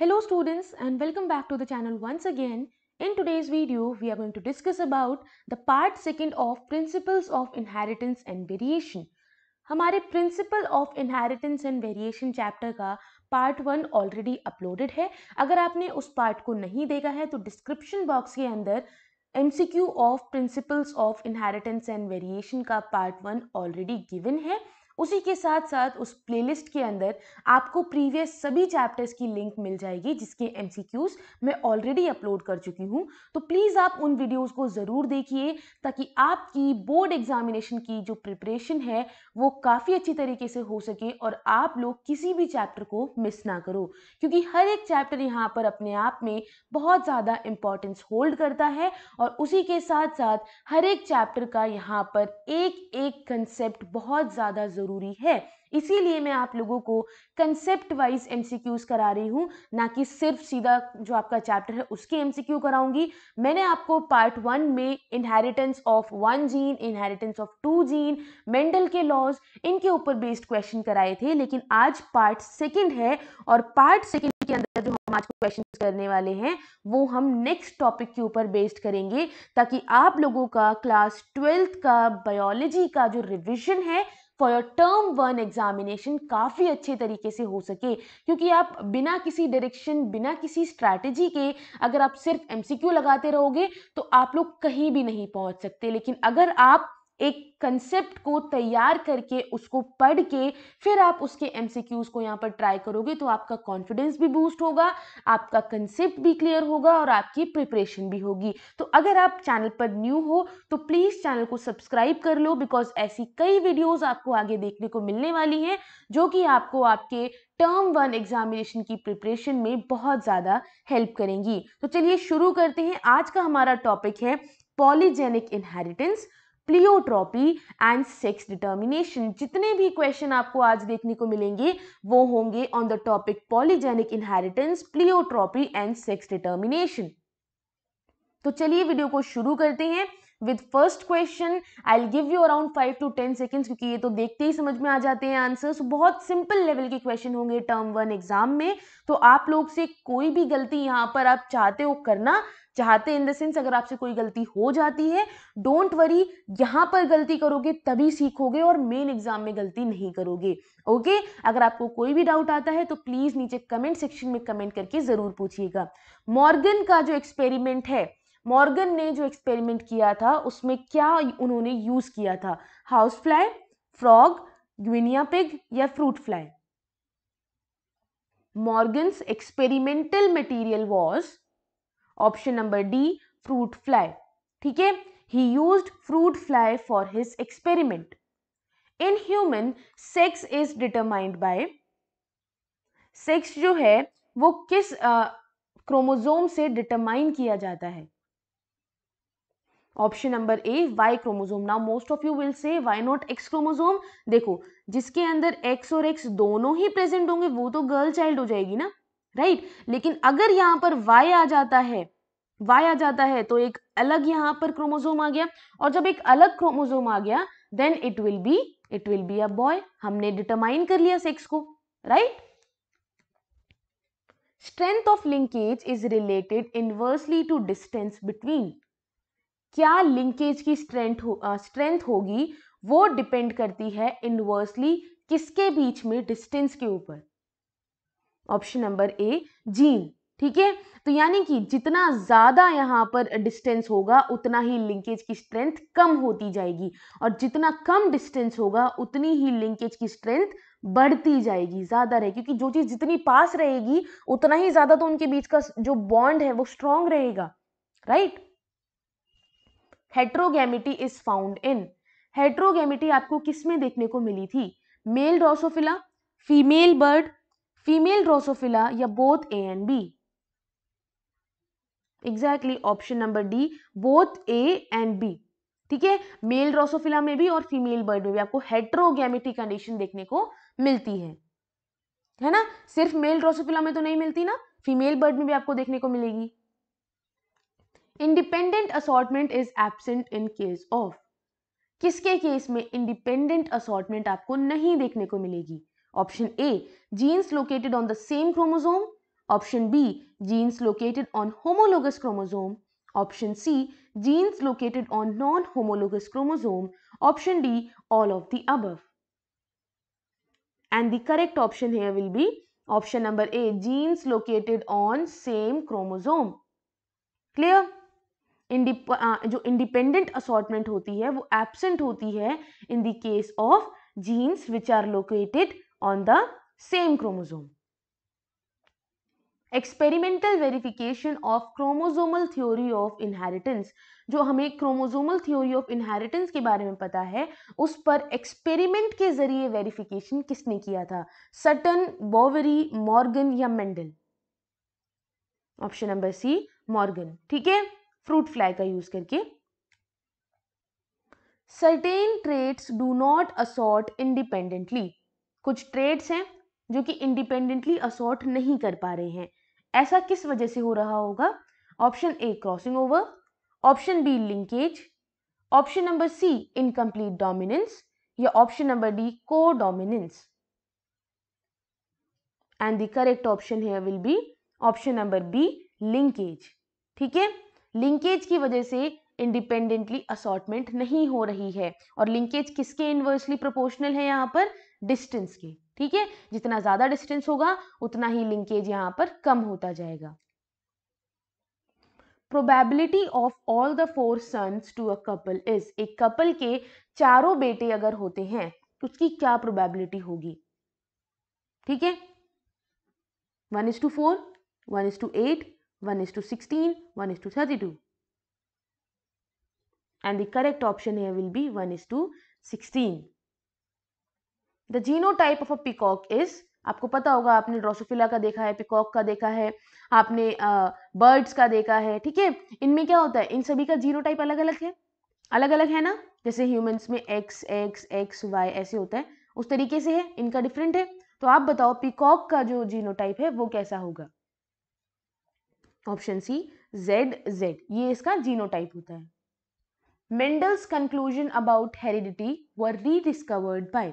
Hello students and welcome back to the channel once again. In today's video, we are going to discuss about the part second of Principles of Inheritance and Variation. हमारे principle of inheritance and variation chapter का part one already uploaded है अगर आपने उस part को नहीं देखा है तो description box के अंदर MCQ of principles of inheritance and variation का part वन already given है उसी के साथ साथ उस प्लेलिस्ट के अंदर आपको प्रीवियस सभी चैप्टर्स की लिंक मिल जाएगी जिसके एमसीक्यूज मैं ऑलरेडी अपलोड कर चुकी हूँ तो प्लीज़ आप उन वीडियोज़ को ज़रूर देखिए ताकि आपकी बोर्ड एग्जामिनेशन की जो प्रिपरेशन है वो काफ़ी अच्छी तरीके से हो सके और आप लोग किसी भी चैप्टर को मिस ना करो क्योंकि हर एक चैप्टर यहाँ पर अपने आप में बहुत ज़्यादा इम्पॉर्टेंस होल्ड करता है और उसी के साथ साथ हर एक चैप्टर का यहाँ पर एक एक कंसेप्ट बहुत ज़्यादा जरूर ज़रूरी है इसीलिए मैं आप लोगों को कंसेप्ट वाइज एमसीक्यूज करा रही हूँ ना कि सिर्फ सीधा जो आपका चैप्टर है उसके एमसीक्यू कराऊंगी मैंने आपको पार्ट वन में inheritance of one gene inheritance of two gene Mendel के लॉज इनके ऊपर बेस्ड क्वेश्चन कराए थे लेकिन आज पार्ट सेकेंड है और पार्ट सेकेंड के अंदर जो हम आज क्वेश्चन करने वाले हैं वो हम नेक्स्ट टॉपिक के ऊपर बेस्ड करेंगे ताकि आप लोगों का क्लास ट्वेल्थ का बायोलॉजी का जो रिविजन है for your term one examination काफ़ी अच्छे तरीके से हो सके क्योंकि आप बिना किसी डायरेक्शन बिना किसी स्ट्रैटेजी के अगर आप सिर्फ एमसीक्यू लगाते रहोगे तो आप लोग कहीं भी नहीं पहुंच सकते लेकिन अगर आप एक कंसेप्ट को तैयार करके उसको पढ़ के फिर आप उसके एम को यहाँ पर ट्राई करोगे तो आपका कॉन्फिडेंस भी बूस्ट होगा आपका कंसेप्ट भी क्लियर होगा और आपकी प्रिपरेशन भी होगी तो अगर आप चैनल पर न्यू हो तो प्लीज़ चैनल को सब्सक्राइब कर लो बिकॉज ऐसी कई वीडियोज़ आपको आगे देखने को मिलने वाली हैं जो कि आपको आपके टर्म वन एग्जामिनेशन की प्रिपरेशन में बहुत ज़्यादा हेल्प करेंगी तो चलिए शुरू करते हैं आज का हमारा टॉपिक है polygenic inheritance pleiotropy and sex determination जितने भी क्वेश्चन आपको आज देखने को मिलेंगे वो होंगे on the topic polygenic inheritance pleiotropy and sex determination तो चलिए वीडियो को शुरू करते हैं with first question I give you around five to ten seconds क्योंकि ये तो देखते ही समझ में आ जाते हैं आंसर्स तो बहुत सिंपल लेवल के क्वेश्चन होंगे टर्म वन एग्जाम में तो आप लोग से कोई भी गलती यहाँ पर आप चाहते हो करना चाहते इन द सेंस अगर आपसे कोई गलती हो जाती है डोंट वरी यहाँ पर गलती करोगे तभी सीखोगे और मेन एग्जाम में गलती नहीं करोगे ओके okay? अगर आपको कोई भी डाउट आता है तो प्लीज़ नीचे कमेंट सेक्शन में कमेंट करके ज़रूर पूछिएगा मॉर्गन का जो एक्सपेरिमेंट है मॉर्गन ने जो एक्सपेरिमेंट किया था उसमें क्या उन्होंने यूज़ किया था house fly frog guinea pig या fruit fly Morgan's experimental material was option number D fruit fly ठीक है he use fruit fly for his experiment in human sex is determined by sex जो है वो किस chromosome uh, से determine किया जाता है option number A Y chromosome now most of you will say Y not X chromosome देखो जिसके अंदर एक्स और एक्स दोनों ही प्रेजेंट होंगे वो तो गर्ल चाइल्ड हो जाएगी ना राइट लेकिन अगर यहाँ पर वाई आ जाता है वाई आ जाता है तो एक अलग यहाँ पर क्रोमोजोम आ गया और जब एक अलग क्रोमोजोम आ गया then it will be it will be a boy हमने डिटरमाइन कर लिया सेक्स को right strength of linkage is related inversely to distance between क्या लिंकेज की स्ट्रेंथ हो स्ट्रेंथ होगी वो डिपेंड करती है इनवर्सली किसके बीच में डिस्टेंस के ऊपर ऑप्शन नंबर ए जीन ठीक है तो यानी कि जितना ज़्यादा यहाँ पर डिस्टेंस होगा उतना ही लिंकेज की स्ट्रेंथ कम होती जाएगी और जितना कम डिस्टेंस होगा उतनी ही लिंकेज की स्ट्रेंथ बढ़ती जाएगी ज़्यादा रहेगी क्योंकि जो चीज़ जितनी पास रहेगी उतना ही ज़्यादा तो उनके बीच का जो बॉन्ड है वो स्ट्रांग रहेगा right heterogamety is found in heterogamety आपको किसमें देखने को मिली थी male drosophila female bird female drosophila या both A and B exactly option number D both A and B ठीक है मेल ड्रोसोफिला में भी और फीमेल बर्ड में भी आपको हेट्रोगेमिटी कंडीशन देखने को मिलती है है ना सिर्फ मेल ड्रोसोफिला में तो नहीं मिलती ना फीमेल बर्ड में भी आपको देखने को मिलेगी independent assortment is absent in case of किसके केस में इंडिपेंडेंट असॉर्टमेंट आपको नहीं देखने को मिलेगी Option A, genes located on the same chromosome. Option B, genes located on homologous chromosome. Option C, genes located on non-homologous chromosome. Option D, all of the above. And the correct option here will be option number A, genes located on same chromosome. Clear? Indip uh, जो independent assortment होती है वो absent होती है in the case of genes which are located on the same chromosome. Experimental verification of chromosomal theory of inheritance जो हमें chromosomal theory of inheritance के बारे में पता है उस पर एक्सपेरिमेंट के जरिए वेरिफिकेशन किसने किया था सटन बोवरी मॉर्गन या Mendel option number C Morgan ठीक है फ्रूट फ्लाई का यूज करके certain traits do not assort independently कुछ ट्रेड्स हैं जो कि इंडिपेंडेंटली असॉर्ट नहीं कर पा रहे हैं ऐसा किस वजह से हो रहा होगा option A crossing over option B linkage option number C incomplete dominance या option number D co dominance and the correct option here will be option number B linkage ठीक है लिंकेज की वजह से इंडिपेंडेंटली असॉर्टमेंट नहीं हो रही है और लिंकेज किसके इन्वर्सली प्रोपोर्शनल है यहाँ पर डिस्टेंस की ठीक है जितना ज़्यादा डिस्टेंस होगा उतना ही लिंकेज यहाँ पर कम होता जाएगा probability of all the four sons to a couple is एक कपल के चारों बेटे अगर होते हैं तो उसकी क्या प्रोबेबिलिटी होगी ठीक है one is to four one is to eight one is to sixteen one is to thirty two and the correct option will be one is to sixteen the genotype of a peacock is आपको पता होगा आपने Drosophila का देखा है peacock का देखा है आपने बर्ड्स uh, का देखा है ठीक है इनमें क्या होता है इन सभी का टाइप अलग अलग है अलग अलग है ना जैसे ह्यूमंस में एक्स एक्स एक्स वाई ऐसे होता है उस तरीके से है इनका डिफरेंट है तो आप बताओ पिकॉक का जो टाइप है वो कैसा होगा ऑप्शन सी जेड जेड ये इसका टाइप होता है Mendel's conclusion about heredity were rediscovered by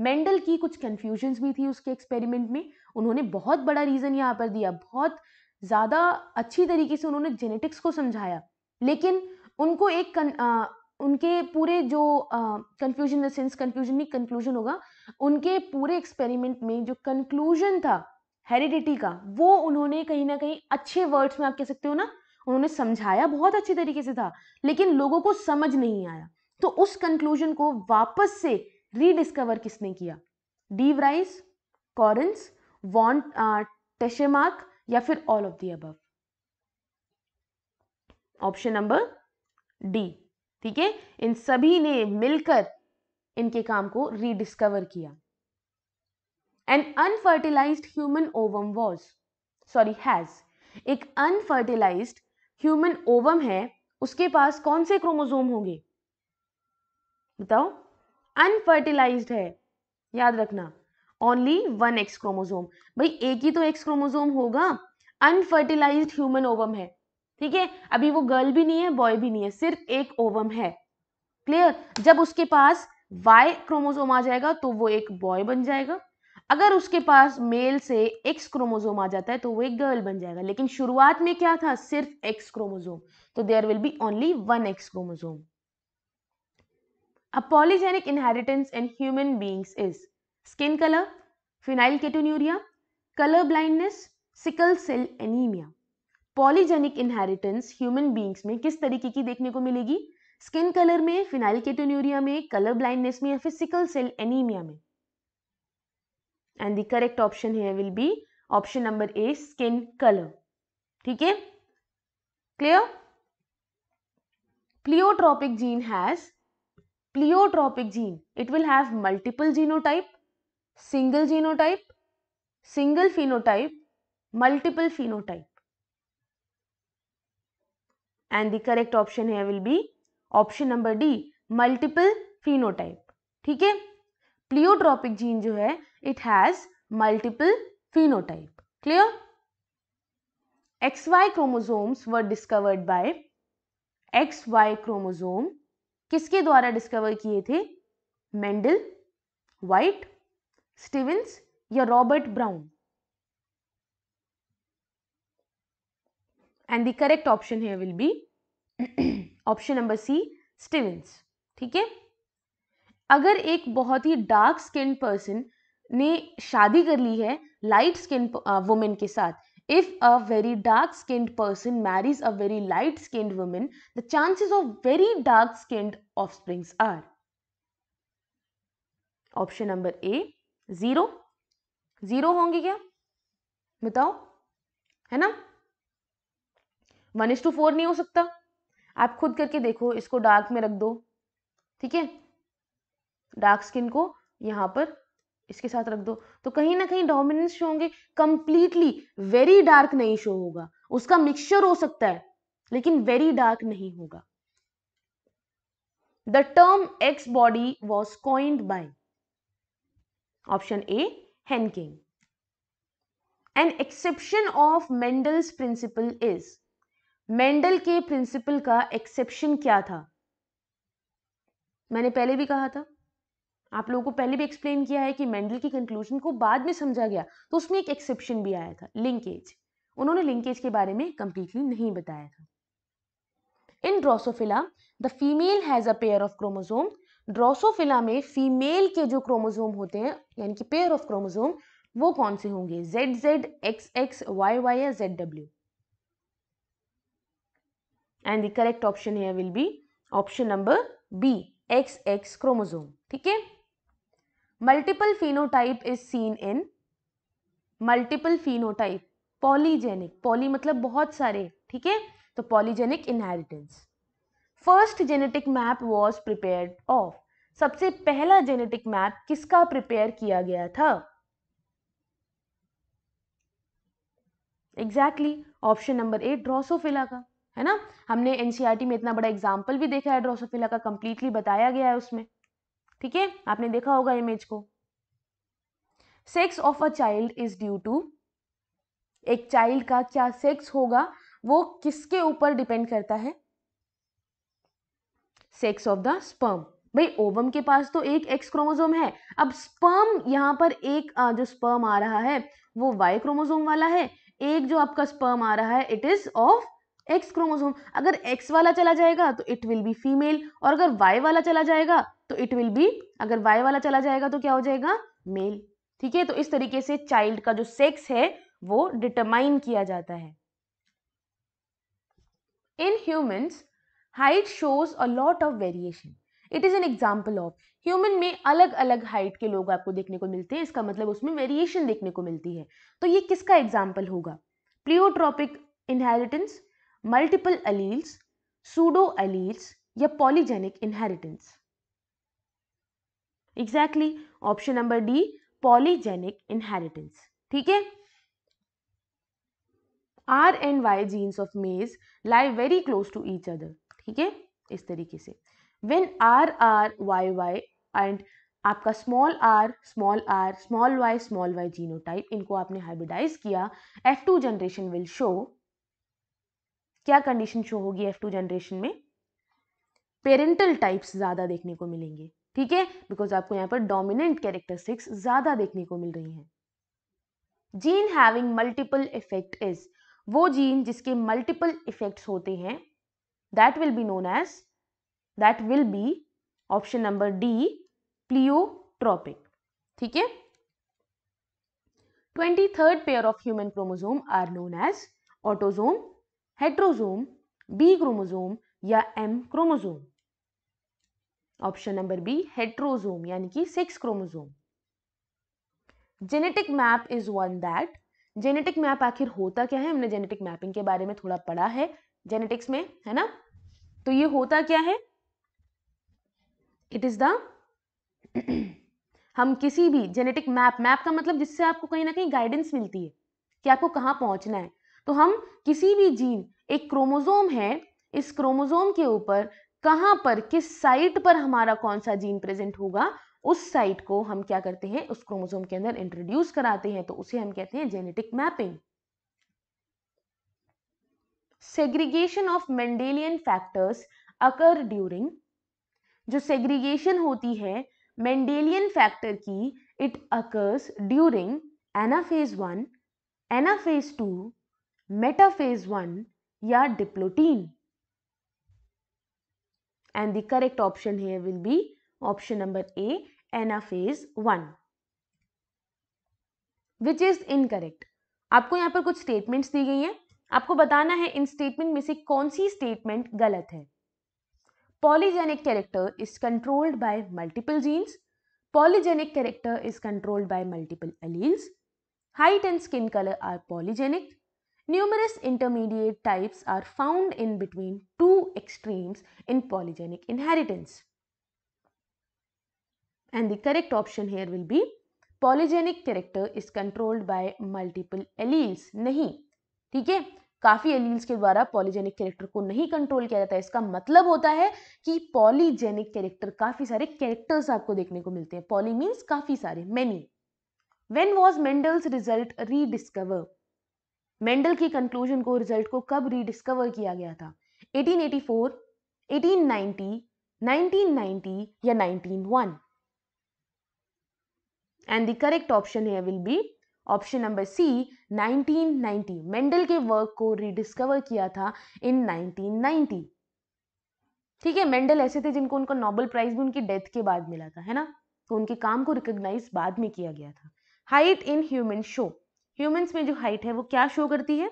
Mendel की कुछ कन्फ्यूजन्स भी थी उसके एक्सपेरिमेंट में उन्होंने बहुत बड़ा रीज़न यहाँ पर दिया बहुत ज़्यादा अच्छी तरीके से उन्होंने जेनेटिक्स को समझाया लेकिन उनको एक कन, आ, उनके पूरे जो कंफ्यूजन सेंस कंफ्यूजन नहीं कंक्लूजन होगा उनके पूरे एक्सपेरिमेंट में जो कंक्लूजन था हेरिडिटी का वो उन्होंने कहीं ना कहीं अच्छे वर्ड्स में आप कह सकते हो ना उन्होंने समझाया बहुत अच्छे तरीके से था लेकिन लोगों को समझ नहीं आया तो उस कंक्लूजन को वापस से रीडिस्कवर किसने किया de Vries Correns von Tschermak या फिर ऑल ऑफ दी अब ऑप्शन नंबर डी ठीक है इन सभी ने मिलकर इनके काम को रीडिस्कवर किया an unfertilized human ovum was sorry has एक अनफर्टिलाइज ह्यूमन ओवम है उसके पास कौन से क्रोमोजोम होंगे बताओ अनफर्टिलाइज है याद रखना ओनली वन एक्स क्रोमोजोम भाई एक ही तो एक्स क्रोमोजोम होगा अनफर्टिलाइज ह्यूमन ओवम है ठीक है अभी वो गर्ल भी नहीं है बॉय भी नहीं है सिर्फ एक ओवम है क्लियर जब उसके पास वाई क्रोमोजोम आ जाएगा तो वो एक बॉय बन जाएगा अगर उसके पास मेल से एक्स क्रोमोजोम आ जाता है तो वो एक गर्ल बन जाएगा लेकिन शुरुआत में क्या था सिर्फ एक्स क्रोमोजोम तो there will be only one X chromosome A polygenic inheritance in human beings is skin color, phenylketonuria, color blindness, sickle cell anaemia polygenic inheritance human beings में किस तरीके की देखने को मिलेगी स्किन कलर में फिनाइल केटोन्यूरिया में कलर ब्लाइंडनेस में या फिर सिकल सेल एनीमिया में एंड द करेक्ट ऑप्शन है will be option number A skin colour ठीक है clear pleiotropic gene has pleiotropic gene it will have multiple genotype single genotype single phenotype multiple phenotype and the correct option here will be option number d multiple phenotype theek hai pleiotropic gene jo hai it has multiple phenotype clear xy chromosomes were discovered by xy chromosome किसके द्वारा discover किए थे Mendel White Stevens या Robert Brown and the correct option है will be option number C Stevens ठीक है अगर एक बहुत ही डार्क स्किन पर्सन ने शादी कर ली है लाइट स्किन वुमेन के साथ If a very dark skinned person marries a very light skinned woman, the chances of very dark skinned offsprings are option number A zero zero होंगे क्या बताओ है ना वन इज टू फोर नहीं हो सकता आप खुद करके देखो इसको डार्क में रख दो ठीक है डार्क स्किन को यहाँ पर इसके साथ रख दो तो कहीं ना कहीं डोमिनेंस शो होंगे कंप्लीटली वेरी डार्क नहीं शो होगा उसका मिक्सचर हो सकता है लेकिन वेरी डार्क नहीं होगा the term X body was coined by option A Henking an exception of Mendel's principle is Mendel के प्रिंसिपल का एक्सेप्शन क्या था मैंने पहले भी कहा था आप लोगों को पहले भी एक्सप्लेन किया है कि मेंडल की कंक्लूजन को बाद में समझा गया तो उसमें एक एक्सेप्शन भी आया था लिंकेज उन्होंने लिंकेज के बारे में कंप्लीटली नहीं बताया था in Drosophila the female has a pair of chromosome Drosophila में फीमेल के जो क्रोमोजोम होते हैं यानी कि पेयर ऑफ क्रोमोजोम वो कौन से होंगे Z Z X X Y Y या Z W and the correct option here will be option number B X X chromosome ठीक है multiple phenotype is seen in multiple phenotype polygenic poly मतलब बहुत सारे ठीक है तो polygenic inheritance first genetic map was prepare of सबसे पहला जेनेटिक मैप किसका प्रिपेयर किया गया था exactly option number A Drosophila का है ना हमने एनसीआरटी e में इतना बड़ा एग्जाम्पल भी देखा है ड्रोसोफिला का कंप्लीटली बताया गया है उसमें ठीक है आपने देखा होगा इमेज को sex of a child is due to एक चाइल्ड का क्या सेक्स होगा वो किसके ऊपर डिपेंड करता है सेक्स ऑफ द स्पर्म भाई ओवम के पास तो एक एक्स क्रोमोजोम है अब स्पर्म यहां पर एक जो स्पर्म आ रहा है वो वाई क्रोमोजोम वाला है एक जो आपका स्पर्म आ रहा है it is of X chromosome अगर एक्स वाला चला जाएगा तो इट विल बी फीमेल और अगर वाई वाला चला जाएगा तो इट विल बी अगर वाई वाला चला जाएगा तो क्या हो जाएगा मेल ठीक है तो इस तरीके से चाइल्ड का जो सेक्स है वो डिटरमाइन किया जाता है in humans height shows a lot of variation it is an example of human में अलग अलग हाइट के लोग आपको देखने को मिलते हैं इसका मतलब उसमें वेरिएशन देखने को मिलती है तो ये किसका एग्जाम्पल होगा pleiotropic inheritance multiple alleles pseudo alleles या polygenic inheritance exactly option number D polygenic inheritance ठीक है R and Y genes of maize lie very close to each other ठीक है इस तरीके से when R R Y Y and आपका small r small r small y small y genotype इनको आपने हाइब्रिडाइज किया F two generation will show क्या कंडीशन शो होगी एफ टू जनरेशन में पेरेंटल टाइप्स ज़्यादा देखने को मिलेंगे ठीक है बिकॉज आपको यहाँ पर डोमिनेंट कैरेक्टरिस्टिक्स ज़्यादा देखने को मिल रही हैं gene having multiple effect is वो जीन जिसके मल्टीपल इफेक्ट्स होते हैं that will be known as that will be option number D pleiotropic ठीक है twenty third pair of human chromosome are known as autosome heterosome B chromosome या M chromosome option number B heterosome यानी कि sex chromosome genetic map is one that genetic map आखिर होता क्या है हमने जेनेटिक मैपिंग के बारे में थोड़ा पढ़ा है जेनेटिक्स में है ना तो ये होता क्या है इट इज द हम किसी भी जेनेटिक मैप मैप का मतलब जिससे आपको कहीं ना कहीं गाइडेंस मिलती है कि आपको कहाँ पहुंचना है तो हम किसी भी जीन एक क्रोमोजोम है इस क्रोमोजोम के ऊपर कहाँ पर किस साइट पर हमारा कौन सा जीन प्रेजेंट होगा उस साइट को हम क्या करते हैं उस क्रोमोसोम के अंदर इंट्रोड्यूस कराते हैं तो उसे हम कहते हैं genetic mapping segregation of Mendelian factors occur during जो सेग्रीगेशन होती है मेंडेलियन फैक्टर की it occurs during anaphase one anaphase two metaphase one या diplotene and the correct option here will be option number A, anaphase 1 which is incorrect आपको यहाँ पर कुछ statements दी गई हैं आपको बताना है इन स्टेटमेंट में से कौन सी स्टेटमेंट गलत है polygenic character is controlled by multiple genes polygenic character is controlled by multiple alleles height and skin colour are polygenic Numerous intermediate types are found in between two extremes in polygenic inheritance. And the correct option here will be polygenic character is controlled by multiple alleles. नहीं ठीक है काफी alleles के द्वारा polygenic character को नहीं control किया जाता है इसका मतलब होता है कि पॉलीजेनिक कैरेक्टर काफी सारे कैरेक्टर्स आपको देखने को मिलते हैं पॉली मीन्स काफी सारे many when was Mendel's result rediscover Mendel के कंक्लूजन को रिजल्ट को कब रीडिस्कवर किया गया था 1884, 1890, 1990 या 1901? एंड द करेक्ट ऑप्शन है will be option number C 1990 Mendel के वर्क को रीडिस्कवर किया था इन 1990 ठीक है मेंडल ऐसे थे जिनको उनको नोबेल प्राइज भी उनकी डेथ के बाद मिला था है ना तो उनके काम को रिकॉग्नाइज बाद में किया गया था height in human show humans में जो हाइट है वो क्या शो करती है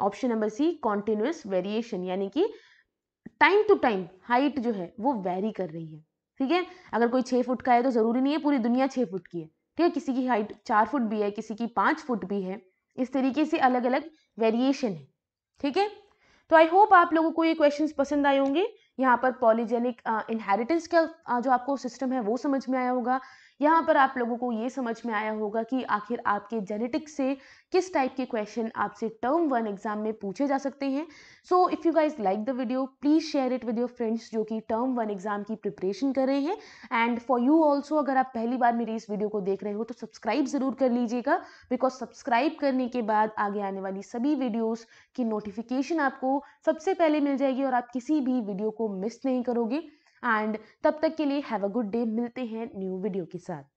option number C continuous variation यानी कि टाइम टू टाइम हाइट जो है वो वेरी कर रही है ठीक है अगर कोई छः फुट का है तो ज़रूरी नहीं है पूरी दुनिया छः फुट की है ठीक है किसी की हाइट चार फुट भी है किसी की पाँच फुट भी है इस तरीके से अलग अलग वेरिएशन है ठीक है तो आई होप आप लोगों को ये क्वेश्चंस पसंद आए होंगे यहाँ पर पॉलीजेनिक इनहेरिटेंस का जो आपको सिस्टम है वो समझ में आया होगा यहाँ पर आप लोगों को ये समझ में आया होगा कि आखिर आपके जेनेटिक्स से किस टाइप के क्वेश्चन आपसे टर्म वन एग्जाम में पूछे जा सकते हैं so if you guys like the video please share it with your friends जो कि टर्म वन एग्जाम की प्रिपरेशन कर रहे हैं एंड फॉर यू ऑल्सो अगर आप पहली बार मेरी इस वीडियो को देख रहे हो तो सब्सक्राइब ज़रूर कर लीजिएगा बिकॉज सब्सक्राइब करने के बाद आगे आने वाली सभी वीडियोज़ की नोटिफिकेशन आपको सबसे पहले मिल जाएगी और आप किसी भी वीडियो को को मिस नहीं करोगी एंड तब तक के लिए हैव अ गुड डे मिलते हैं न्यू वीडियो के साथ